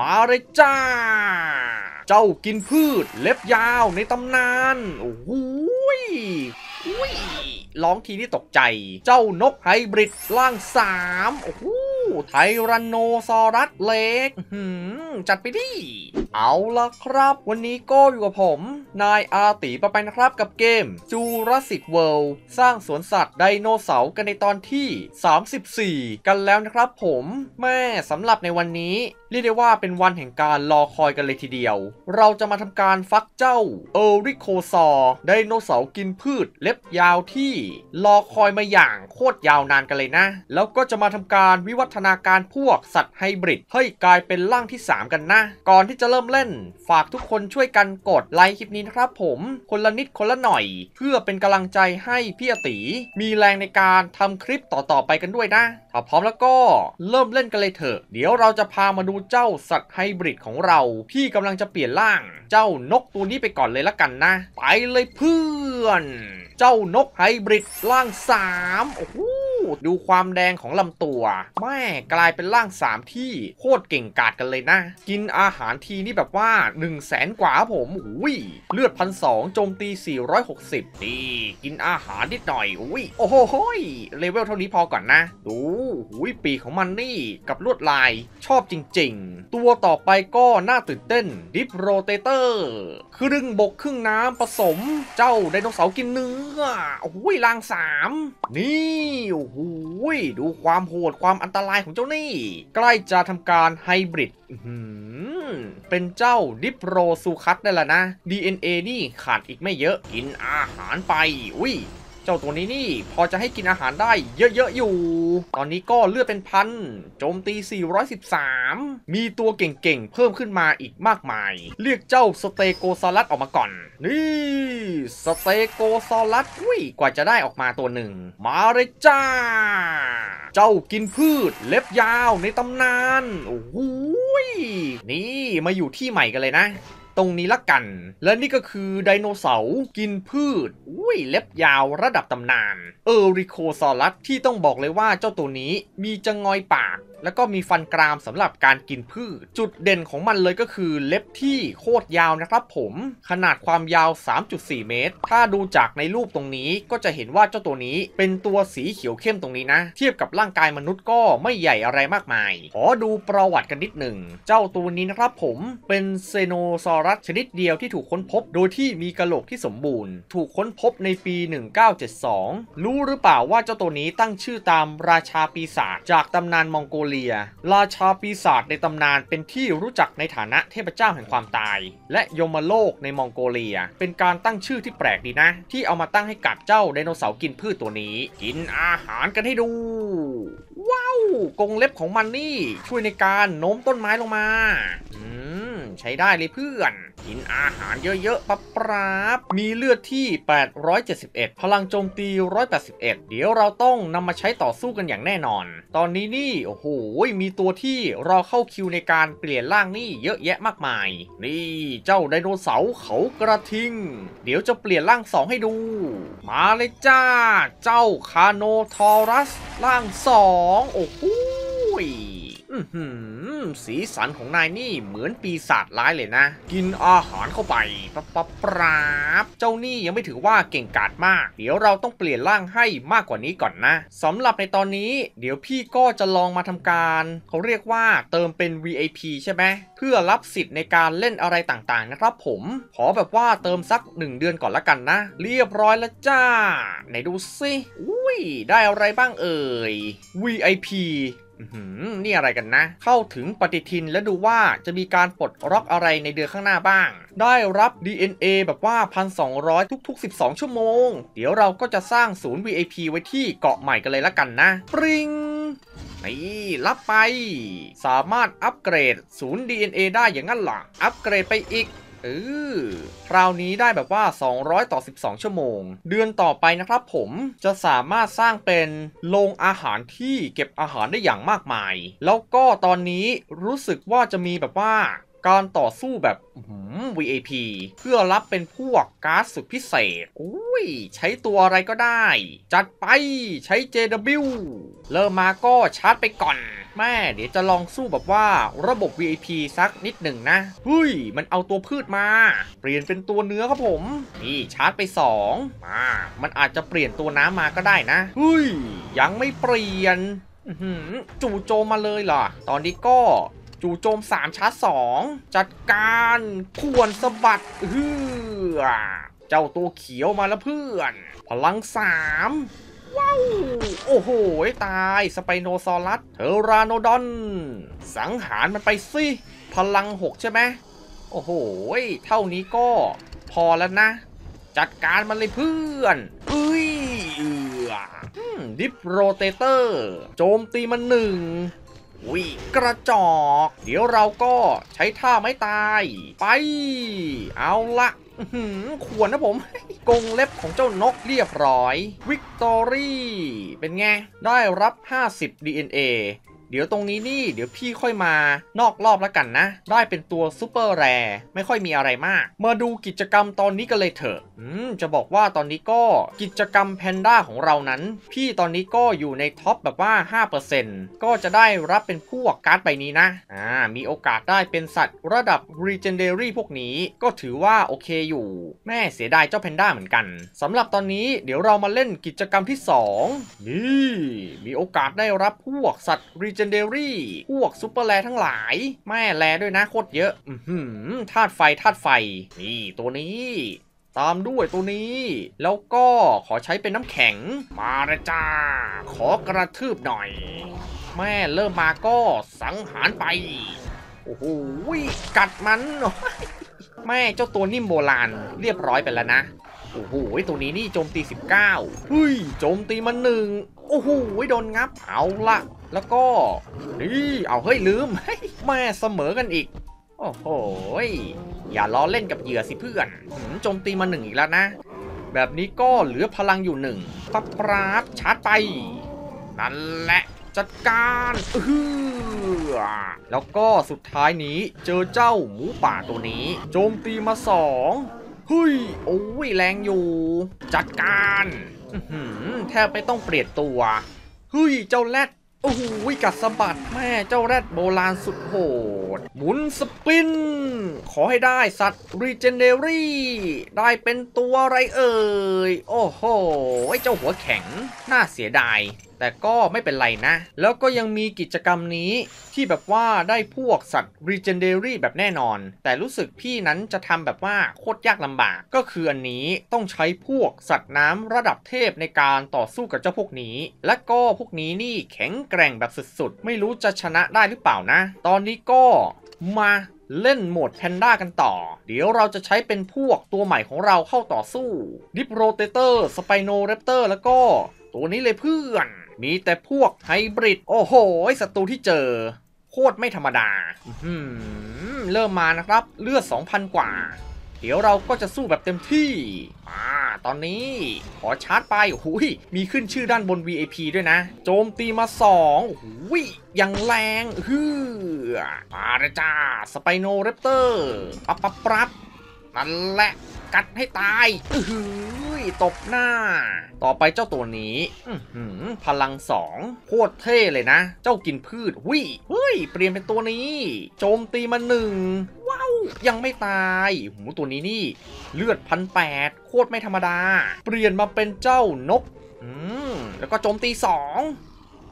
มาเลยจ้า เจ้ากินพืช เล็บยาวในตำนาน โอ้โหร้องทีนี่ตกใจ เจ้านกไฮบริดล่างสามโอ้โห ไทรันโนซอรัสเล็กจัดไปดิเอาละครับ วันนี้ก็อยู่กับผมนายอาตีประไปนะครับกับเกมจูราสสิกเวิลด์สร้างสวนสัตว์ไดโนเสาร์กันในตอนที่ 34 กันแล้วนะครับผมแม่สำหรับในวันนี้ เรียกได้ว่าเป็นวันแห่งการรอคอยกันเลยทีเดียว เราจะมาทำการฟักเจ้าเอริโคซอร์ไดโนเสาร์กินพืช เล็บยาวที่รอคอยมาอย่างโคตรยาวนานกันเลยนะ แล้วก็จะมาทำการวิวัฒนาการพวกสัตว์ไฮบริดให้กลายเป็นร่างที่ 3 กันนะ ก่อนที่จะเริ่มเล่น ฝากทุกคนช่วยกันกด ไลค์ คลิป นี้ นะครับ ผม คน ละ นิดคนละหน่อย เพื่อเป็นกำลังใจให้ พี่อติ มีแรงในการทำคลิปต่อ ๆ ไปกันด้วยนะ ถ้า พร้อมแล้วก็เริ่มเล่นกันเลย เถอะ เดี๋ยวเราจะพามาดูเจ้าสัตว์ไฮบริด ของเรา ที่กำลังจะเปลี่ยนร่างเจ้านกตัวนี้ไปก่อนเลยละกันนะ ไปเลยเพื่อนเจ้านกไฮบริดร่าง3โอ้โหดูความแดงของลำตัว แม่กลายเป็นร่างสามที่โคตรเก่งกาจกันเลยนะ กินอาหารทีนี่แบบว่า 1 0 0 0 0แสนกว่าผมอุ้ยเลือดพันสองโจมตี 460ดีกินอาหารนิดหน่อยอุ้ยโอ้โหเลเวลเท่านี้พอก่อนนะ ดูหุ้ยปีของมันนี่กับลวดลายชอบจริงๆ ตัวต่อไปก็น่าตื่นเต้นดิฟโรเตเตอร์ครึ่งบกครึ่งน้ำผสม เจ้าไดโนเสาร์กินเนื้ออุ้ยลางสามนี่โอ้โหหดูความโหดความอันตรายของเจ้านี่ ใกล้จะทำการไฮบริด เป็นเจ้าดิปโรซูคัสได้แล้วนะ DNA นี่ขาดอีกไม่เยอะ กินอาหารไป อุ้ยเจ้าตัวนี้นี่ พอจะให้กินอาหารได้เยอะๆอยู่ ตอนนี้ก็เลือดเป็นพัน โจมตี 413 มีตัวเก่งๆ เพิ่มขึ้นมาอีกมากมาย เรียกเจ้าสเตโกซอลัสออกมาก่อน นี่ สเตโกซอลัสอุ้ย กว่าจะได้ออกมาตัวหนึ่ง มาเลยจ้า เจ้ากินพืชเล็บยาวในตำนาน โอ้โหนี่มาอยู่ที่ใหม่กันเลยนะตรงนี้ละกัน และนี่ก็คือไดโนเสาร์กินพืช อุ้ย เล็บยาวระดับตำนาน เออริโคซอรัสที่ต้องบอกเลยว่าเจ้าตัวนี้มีจงอยปาก แล้วก็มีฟันกรามสำหรับการกินพืช จุดเด่นของมันเลยก็คือเล็บที่โคตรยาวนะครับผม ขนาดความยาว 3.4 เมตร ถ้าดูจากในรูปตรงนี้ก็จะเห็นว่าเจ้าตัวนี้เป็นตัวสีเขียวเข้มตรงนี้นะ เทียบกับร่างกายมนุษย์ก็ไม่ใหญ่อะไรมากมาย ขอดูประวัติกันนิดหนึ่ง เจ้าตัวนี้นะครับผมเป็นเซโนซอรรัสชนิดเดียวที่ถูกค้นพบโดยที่มีกะโหลกที่สมบูรณ์ ถูกค้นพบในปี 1972 รู้หรือเปล่าว่าเจ้าตัวนี้ตั้งชื่อตามราชาปีศาจจากตำนานมองโกเลีย ราชาปีศาจในตำนานเป็นที่รู้จักในฐานะเทพเจ้าแห่งความตายและยมโลกในมองโกเลีย เป็นการตั้งชื่อที่แปลกดีนะ ที่เอามาตั้งให้กับเจ้าไดโนเสาร์กินพืชตัวนี้ กินอาหารกันให้ดูว้าวกงเล็บของมันนี่ช่วยในการโน้มต้นไม้ลงมาอืมใช้ได้เลยเพื่อน กินอาหารเยอะๆปั๊บปราบมีเลือดที่ 871พลังโจมตี181เดี๋ยวเราต้องนำมาใช้ต่อสู้กันอย่างแน่นอน ตอนนี้นี่โอ้โห มีตัวที่ รอ เข้าคิวในการเปลี่ยน ร่างนี่เยอะแยะมากมาย นี่ เจ้าไดโนเสาร์เขากระทิง เดี๋ยวจะเปลี่ยน ร่างสอง ให้ดู มาเลยจ้า เจ้าคาโนทอรัสร่างสองโอ้โหสีสันของนายนี่เหมือนปีศาจร้ายเลยนะ กินอาหารเข้าไปปั๊บปั๊บปราบ เจ้านี่ยังไม่ถือว่าเก่งกาจมาก เดี๋ยวเราต้องเปลี่ยนร่างให้มากกว่านี้ก่อนนะสำหรับในตอนนี้ เดี๋ยวพี่ก็จะลองมาทำการ เขาเรียกว่า เติมเป็น VIP ใช่ไหมเพื่อรับสิทธิ์ในการเล่นอะไรต่างๆ นะครับ ผม ขอแบบว่าเติมสัก1เดือนก่อนละกันนะ เรียบร้อยแล้วจ้า ไหนดูสิอุ้ยได้อะไรบ้างเอ่ย VIP นี่อะไรกันนะ เข้าถึงปฏิทินและดูว่าจะมีการปลดล็อกอะไรในเดือนข้างหน้าบ้าง ได้รับ DNA แบบว่า 1,200 ทุก ๆ 12 ชั่วโมง เดี๋ยวเราก็จะสร้างศูนย์ VIP ไว้ที่เกาะใหม่กันเลยละกันนะ ปริงนี่รับไป สามารถอัปเกรดศูนย์ DNA ได้อย่างนั้นหรออัปเกรดไปอีกเออคราวนี้ได้แบบว่า 200 ต่อ 12 ชั่วโมง เดือนต่อไปนะครับผมจะสามารถสร้างเป็นโรงอาหารที่เก็บอาหารได้อย่างมากมาย แล้วก็ตอนนี้รู้สึกว่าจะมีแบบว่าการต่อสู้แบบ VAP เพื่อรับเป็นพวกก๊าซสุดพิเศษ อุ้ย ใช้ตัวอะไรก็ได้ จัดไปใช้ JW เริ่มมาก็ชาร์จไปก่อนแม่เดี๋ยวจะลองสู้แบบว่าระบบ VIP สักนิดหนึ่งนะเฮ้ย มันเอาตัวพืชมา เปลี่ยนเป็นตัวเนื้อครับผม นี่ชาร์จไป 2มามันอาจจะเปลี่ยนตัวน้ำมาก็ได้นะเฮ้ยยังไม่เปลี่ยน จู่โจมมาเลยเหรอ ตอนนี้ก็จู่โจม 3 ชาร์จ 2 จัดการขวนสะบัดเฮ้อเจ้าตัวเขียวมาแล้วเพื่อน พลัง 3โอ้โห ตายสไปโนซอรัสเทอราโนดอนสังหารมันไปสิ พลังหกใช่ไหมโอ้โห เท่านี้ก็พอแล้วนะ จัดการมันเลยเพื่อนอุ้ยเอดิฟโรเตเตอร์ โจมตีมันหนึ่งวิกระจอกเดี๋ยวเราก็ใช้ท่าไม่ตาย ไป เอาละขวนนะผม กงเล็บของเจ้านกเรียบร้อยวิกตอรี่ เป็นไงได้รับ 50 DNA เดี๋ยวตรงนี้นี่ เดี๋ยวพี่ค่อยมานอกรอบแล้วกันนะ ได้เป็นตัวซูเปอร์แรไม่ค่อยมีอะไรมาก มาดูกิจกรรมตอนนี้กันเลยเถอะอืมจะบอกว่าตอนนี้ก็กิจกรรมแพนด้าของเรานั้น พี่ตอนนี้ก็อยู่ในท็อปแบบว่า5%ก็จะได้รับเป็นพวกการ์ดใบนี้นะอ่ามีโอกาสได้เป็นสัตว์ระดับรเจนเดอรี่พวกนี้ ก็ถือว่าโอเคอยู่แม่เสียดายเจ้าแพนด้าเหมือนกันสำหรับตอนนี้เดี๋ยวเรามาเล่นกิจกรรมที่2นี่มีโอกาสได้รับพวกสัตว์รีเจนเดอรี่ พวกซูเปอร์แรทั้งหลาย แม่แรด้วยนะโคตรเยอะ อืมธาตุไฟธาตุไฟ นี่ ตัวนี้ ตามด้วยตัวนี้ แล้วก็ขอใช้เป็นน้ำแข็ง มาเลยจ้า ขอกระทืบหน่อย แม่เริ่มมาก็สังหารไป โอ้โหกัดมัน แม่เจ้าตัวนิ่มโบราณ เรียบร้อยไปแล้วนะ โอ้โหตัวนี้นี่โจมตี 19เฮ้ย โจมตีมันหนึ่งโอ้โห โดนงับเอาละ แล้วก็ นี่ เอา เฮ้ย ลืม แม่เสมอกันอีก โอ้โห อย่าล้อเล่นกับเหยื่อสิเพื่อนโจมตีมาหนึ่งอีกแล้วนะ แบบนี้ก็เหลือพลังอยู่หนึ่งปับปราบชาร์จไป นั่นแหละจัดการอแล้วก็สุดท้ายนี้เจอเจ้าหมูป่าตัวนี้ โจมตีมาสองเฮ้ยโอ้ยแรงอยู่ จัดการแทบไม่ต้องเปลี่ยนตัวเฮ้ย เจ้าแรด โอ้โหกัดสะบัดแม่เจ้าแรดโบราณสุดโหด หมุนสปิน ขอให้ได้สัตว์รีเจนเนรี่ได้เป็นตัวอะไรเอ่ย โอ้โห ไอเจ้าหัวแข็งน่าเสียดายแต่ก็ไม่เป็นไรนะ แล้วก็ยังมีกิจกรรมนี้ ที่แบบว่าได้พวกสัตว์เจนเดอรี่แบบแน่นอน แต่รู้สึกพี่นั้นจะทำแบบว่าโคตรยากลำบาก ก็คืออันนี้ต้องใช้พวกสัตว์น้ำระดับเทพในการต่อสู้กับเจ้าพวกนี้ และก็พวกนี้นี่แข็งแกร่งแบบสุดๆ ไม่รู้จะชนะได้หรือเปล่านะ ตอนนี้ก็มาเล่นโหมดแพนด้ากันต่อ เดี๋ยวเราจะใช้เป็นพวกตัวใหม่ของเราเข้าต่อสู้ดิปโรเตเตอร์สไปโนเรปเตอร์แล้วก็ ตัวนี้เลยเพื่อนมีแต่พวกไฮบริด โอ้โห ศัตรูที่เจอ โคตรไม่ธรรมดา เริ่มมานะครับเลือด 2,000 กว่า เดี๋ยวเราก็จะสู้แบบเต็มที่ อ่า ตอนนี้ ขอชาร์จไปหุยมีขึ้นชื่อด้านบน VAP ด้วยนะ โจมตีมา2หุยยังแรงฮือมาเลยจ้าสไปโนเรปเตอร์ ปับปับปับนั่นแหละ กัดให้ตายอือตบหน้า ต่อไปเจ้าตัวนี้พลังสอง โคตรเท่เลยนะ เจ้ากินพืชวิเฮ้ย เปลี่ยนเป็นตัวนี้ โจมตีมาหนึ่ง ว้าว ยังไม่ตายหูตัวนี้นี่ เลือดพันแปดโคตรไม่ธรรมดา เปลี่ยนมาเป็นเจ้านก อืม แล้วก็โจมตีสอง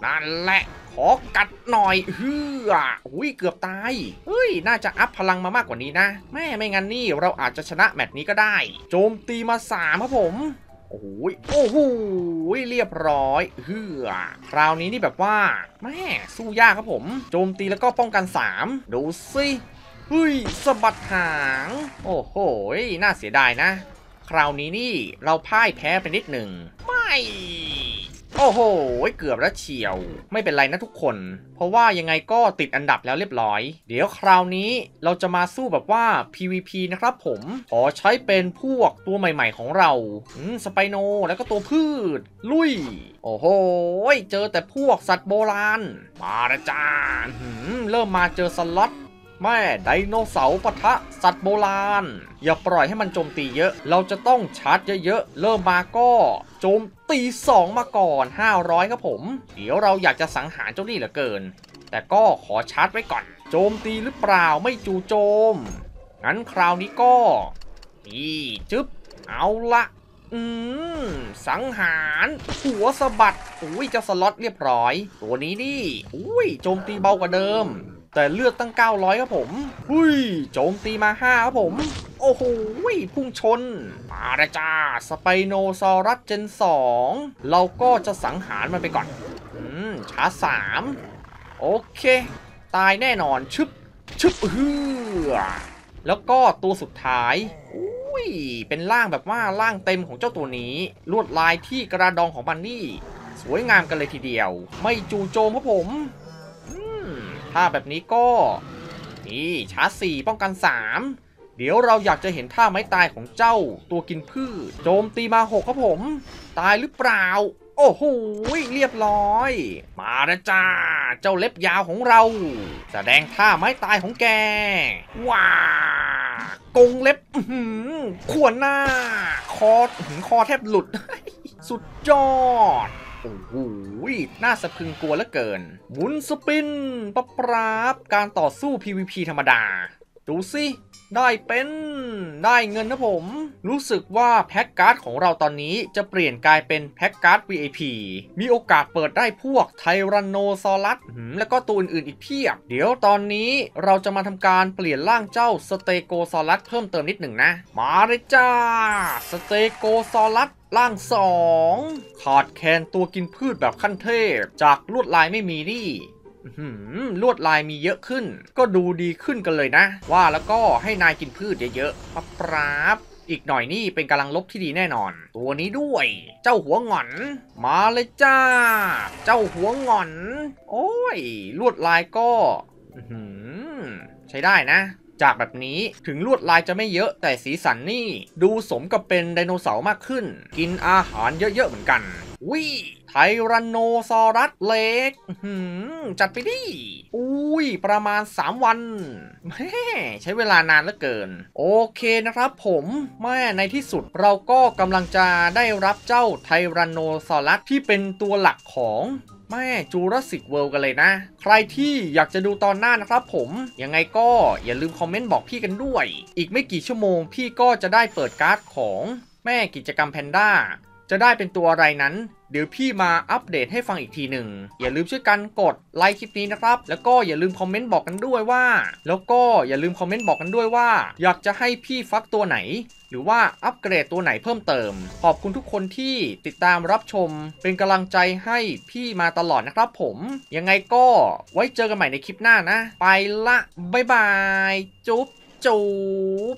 นั่นแหละขอกัดหน่อยเฮืออุ้ยเกือบตายเฮ้ยน่าจะอัพพลังมามากกว่านี้นะแม่ไม่งั้นนี่ เราอาจจะชนะแมตช์นี้ก็ได้ โจมตีมาสามครับผมโอ้โหโอ้โหเรียบร้อยเฮือคราวนี้นี่แบบว่าแม่สู้ยากครับผม โจมตีแล้วก็ป้องกัน3ดูสิเฮ้ยสะบัดหาง โอ้โหน่าเสียดายนะ คราวนี้นี่เราพ่ายแพ้ไปนิดหนึ่งไม่โอ้โห เกือบแล้วเฉียว ไม่เป็นไรนะทุกคน เพราะว่ายังไงก็ติดอันดับแล้วเรียบร้อย เดี๋ยวคราวนี้เราจะมาสู้แบบว่า PVP นะครับผม ขอใช้เป็นพวกตัวใหม่ๆของเรา อืม สไปโน แล้วก็ตัวพืช ลุย โอ้โห เจอแต่พวกสัตว์โบราณ มาละจ้า เริ่มมาเจอสล็อตแม่ไดโนเสาร์ปะทะสัตว์โบราณ อย่าปล่อยให้มันโจมตีเยอะ เราจะต้องชาร์จเยอะๆ เริ่มมาก็ โจมตี 2 มาก่อน 500ครับผม เดี๋ยวเราอยากจะสังหารเจ้านี่เหลือเกิน แต่ก็ขอชาร์จไว้ก่อน โจมตีหรือเปล่าไม่จู่โจม งั้นคราวนี้ก็ นี่ จึ๊บเอาละ อืม สังหาร หัวสะบัดอุ้ยจะสล็อตเรียบร้อย ตัวนี้นี่อุ้ยโจมตีเบากว่าเดิมแต่เลือดตั้ง 900 ครับผมหุยโจมตีมา 5 ครับผม โอ้โหพุ่งชน มาเลยจ้าสไปโนซอรัสเจน 2 เราก็จะสังหารมันไปก่อน อืม ช้าสามโอเค ตายแน่นอน ชึบ ชึบเฮือแล้วก็ตัวสุดท้าย อุ้ยเป็นร่างแบบว่าร่างเต็มของเจ้าตัวนี้ ลวดลายที่กระดองของมันนี่ สวยงามกันเลยทีเดียว ไม่จู่โจมครับผมท่าแบบนี้ก็ นี่ ชาร์จ4ป้องกัน 3 เดี๋ยวเราอยากจะเห็นท่าไม้ตายของเจ้า ตัวกินพืชโจมตีมา6ครับผม ตายหรือเปล่า โอ้โหเรียบร้อย มาแล้วจ้า เจ้าเล็บยาวของเรา แสดงท่าไม้ตายของแกว้ากงเล็บขวนหน้า คอคอแทบหลุด สุดยอดโอ้โห น่าสะพึงกลัวเหลือเกิน หมุนสปินปาปราบการต่อสู้ PVP ธรรมดา ดูสิ ได้เป็น ได้เงินนะผมรู้สึกว่าแพ็กการ์ดของเราตอนนี้จะเปลี่ยนกลายเป็นแพ็กการ์ด VIP มีโอกาสเปิดได้พวกไทรันโนซอรัส แล้วก็ตัวอื่นๆอีกเพียบ เดี๋ยวตอนนี้เราจะมาทำการเปลี่ยนร่างเจ้าสเตโกซอรัสเพิ่มเติมนิดหนึ่งนะ มาเลยจ้า สเตโกซอรัสร่างสอง ขาดแคนตัวกินพืชแบบขั้นเทพ จากลวดลายไม่มีนี่ ลวดลายมีเยอะขึ้น ก็ดูดีขึ้นกันเลยนะ ว่าแล้วก็ให้นายกินพืชเยอะๆมาปราบอีกหน่อยนี่เป็นกำลังลบที่ดีแน่นอน ตัวนี้ด้วย เจ้าหัวหงอนมาเลยจ้า เจ้าหัวหงอน โอ้ยลวดลายก็ ใช้ได้นะ จากแบบนี้ถึงลวดลายจะไม่เยอะแต่สีสันนี่ ดูสมกับเป็นไดโนเสาร์มากขึ้น กินอาหารเยอะๆเหมือนกันวิไทรโนซอรัสเล็กจัดไปดิอุ้ย ประมาณ 3 วันแม่ใช้เวลานานเหลือเกิน โอเคนะครับผมแม่ในที่สุดเราก็กำลังจะได้รับเจ้าไทรโนซอรัสที่เป็นตัวหลักของแม่จูราสสิกเวิลด์กันเลยนะ ใครที่อยากจะดูตอนหน้านะครับผมยังไงก็อย่าลืมคอมเมนต์บอกพี่กันด้วย อีกไม่กี่ชั่วโมงพี่ก็จะได้เปิดการ์ดของแม่กิจกรรมแพนด้าจะได้เป็นตัวอะไรนั้นเดี๋ยวพี่มาอัปเดตให้ฟังอีกทีหนึ่งอย่าลืมช่วยกันกดไลค์คลิปนี้นะครับ แล้วก็อย่าลืมคอมเมนต์บอกกันด้วยว่า แล้วก็อย่าลืมคอมเมนต์บอกกันด้วยว่า อยากจะให้พี่ฟักตัวไหน หรือว่าอัปเกรดตัวไหนเพิ่มเติม ขอบคุณทุกคนที่ติดตามรับชม เป็นกำลังใจให้พี่มาตลอดนะครับผมยังไงก็ไว้เจอกันใหม่ในคลิปหน้านะ ไปละบ๊ายบายจุ๊บจุ๊บ